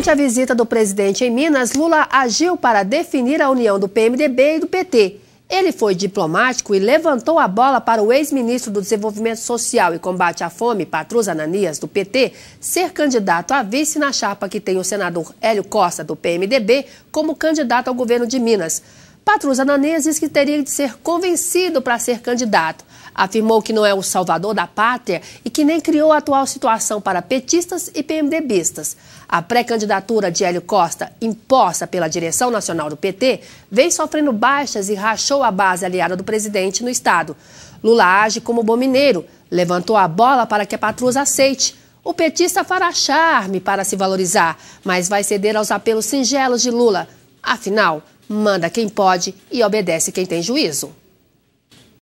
Durante a visita do presidente em Minas, Lula agiu para definir a união do PMDB e do PT. Ele foi diplomático e levantou a bola para o ex-ministro do Desenvolvimento Social e Combate à Fome, Patrus Ananias, do PT, ser candidato a vice na chapa que tem o senador Hélio Costa, do PMDB, como candidato ao governo de Minas. Patrus Ananias diz que teria de ser convencido para ser candidato. Afirmou que não é o salvador da pátria e que nem criou a atual situação para petistas e PMDBistas. A pré-candidatura de Hélio Costa, imposta pela direção nacional do PT, vem sofrendo baixas e rachou a base aliada do presidente no Estado. Lula age como bom mineiro, levantou a bola para que a Patrus aceite. O petista fará charme para se valorizar, mas vai ceder aos apelos singelos de Lula. Afinal, manda quem pode e obedece quem tem juízo.